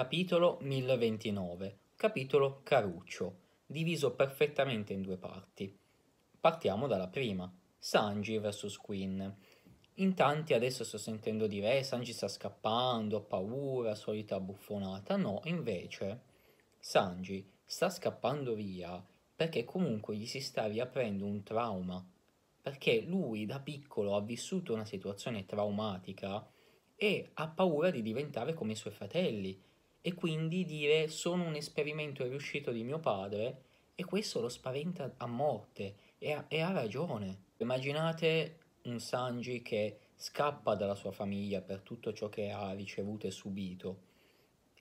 Capitolo 1029. Capitolo Caruccio, diviso perfettamente in due parti. Partiamo dalla prima, Sanji vs Queen. In tanti adesso sto sentendo dire eh, Sanji sta scappando, ha paura, solita buffonata. No, invece Sanji sta scappando via perché comunque gli si sta riaprendo un trauma. Perché lui da piccolo ha vissuto una situazione traumatica e ha paura di diventare come i suoi fratelli e quindi dire sono un esperimento riuscito di mio padre e questo lo spaventa a morte e ha, e ha ragione. Immaginate un Sanji che scappa dalla sua famiglia per tutto ciò che ha ricevuto e subito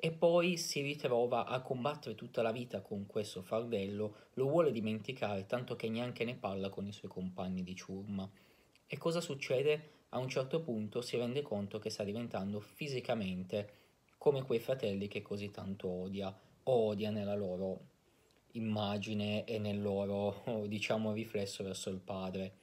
e poi si ritrova a combattere tutta la vita con questo fardello, lo vuole dimenticare tanto che neanche ne parla con i suoi compagni di ciurma. E cosa succede? A un certo punto si rende conto che sta diventando fisicamente come quei fratelli che così tanto odia, odia nella loro immagine e nel loro, diciamo, riflesso verso il padre.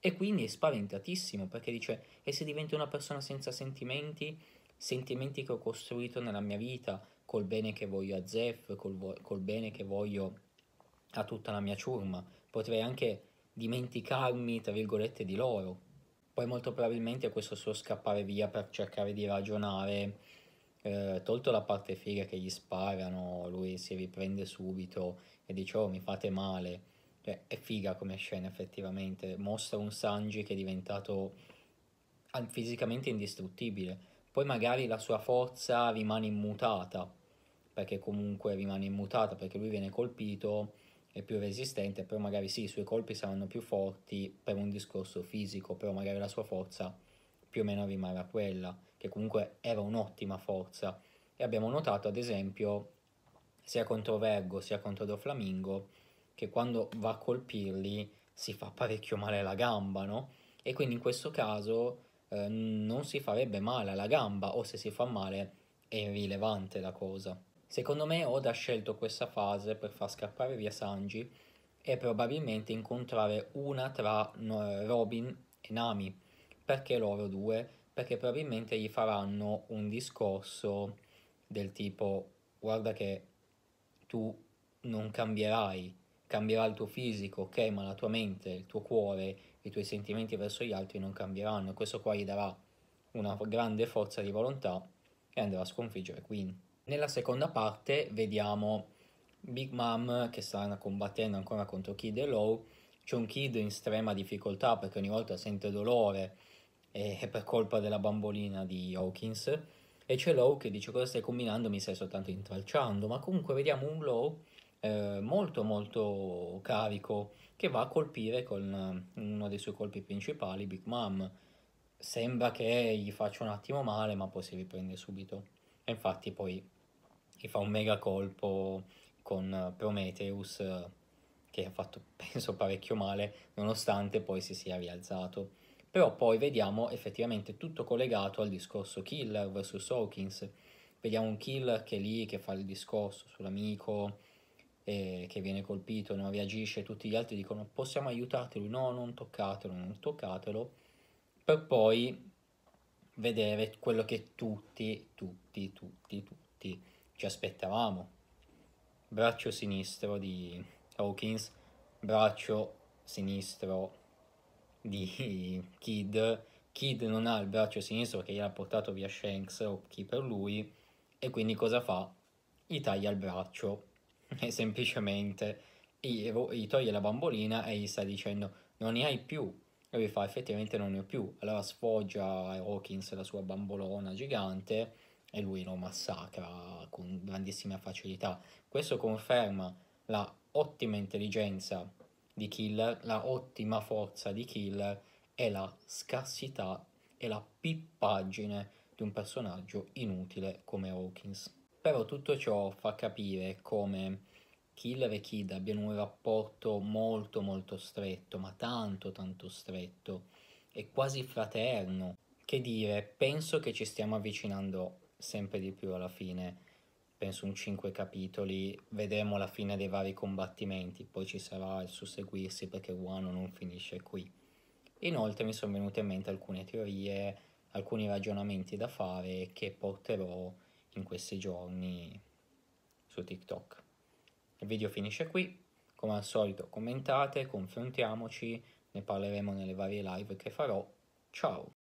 E quindi è spaventatissimo perché dice, e se divento una persona senza sentimenti, sentimenti che ho costruito nella mia vita, col bene che voglio a Zef, col, vo- col bene che voglio a tutta la mia ciurma, potrei anche dimenticarmi, tra virgolette, di loro. Poi molto probabilmente questo suo scappare via per cercare di ragionare eh, tolto la parte figa che gli sparano, lui si riprende subito e dice oh mi fate male, cioè, è figa come scena effettivamente, mostra un Sanji che è diventato ah, fisicamente indistruttibile, poi magari la sua forza rimane immutata, perché comunque rimane immutata, perché lui viene colpito, è più resistente, però magari sì, i suoi colpi saranno più forti per un discorso fisico, però magari la sua forza più o meno rimarrà quella che comunque era un'ottima forza. E abbiamo notato, ad esempio, sia contro Vergo sia contro Doflamingo, che quando va a colpirli si fa parecchio male alla gamba, no? E quindi in questo caso eh, non si farebbe male alla gamba, o se si fa male è irrilevante la cosa. Secondo me Oda ha scelto questa fase per far scappare via Sanji e probabilmente incontrare una tra Robin e Nami, perché loro due perché probabilmente gli faranno un discorso del tipo guarda che tu non cambierai, cambierà il tuo fisico, ok, ma la tua mente, il tuo cuore, i tuoi sentimenti verso gli altri non cambieranno questo qua gli darà una grande forza di volontà e andrà a sconfiggere Queen. Nella seconda parte vediamo Big Mom che sta combattendo ancora contro Kid e Low, c'è un Kid in estrema difficoltà perché ogni volta sente dolore è per colpa della bambolina di Hawkins. E c'è Low che dice cosa stai combinando, mi stai soltanto intralciando, ma comunque vediamo un Low eh, molto molto carico che va a colpire con eh, uno dei suoi colpi principali, Big Mom. Sembra che gli faccia un attimo male, ma poi si riprende subito. E infatti poi gli fa un mega colpo con eh, Prometheus eh, che ha fatto penso parecchio male, nonostante poi si sia rialzato però poi vediamo effettivamente tutto collegato al discorso Killer vs Hawkins. Vediamo un Killer che è lì, che fa il discorso sull'amico, eh, che viene colpito, non reagisce, tutti gli altri dicono possiamo aiutartelo, no, non toccatelo, non toccatelo, per poi vedere quello che tutti, tutti, tutti, tutti ci aspettavamo. Braccio sinistro di Hawkins, braccio sinistro di Kid. Kid non ha il braccio sinistro che gli ha portato via Shanks o chi per lui e quindi cosa fa? Gli taglia il braccio e semplicemente gli, gli toglie la bambolina e gli sta dicendo non ne hai più e lui fa effettivamente non ne ho più allora sfoggia Hawkins la sua bambolona gigante e lui lo massacra con grandissima facilità questo conferma la ottima intelligenza di Killer, la ottima forza di Killer è la scarsità e la pippaggine di un personaggio inutile come Hawkins. Però tutto ciò fa capire come Killer e Kid abbiano un rapporto molto molto stretto, ma tanto tanto stretto, e quasi fraterno. Che dire, penso che ci stiamo avvicinando sempre di più alla fine penso un 5 capitoli, vedremo la fine dei vari combattimenti, poi ci sarà il susseguirsi perché Wano non finisce qui. Inoltre mi sono venute in mente alcune teorie, alcuni ragionamenti da fare che porterò in questi giorni su TikTok. Il video finisce qui, come al solito commentate, confrontiamoci, ne parleremo nelle varie live che farò. Ciao!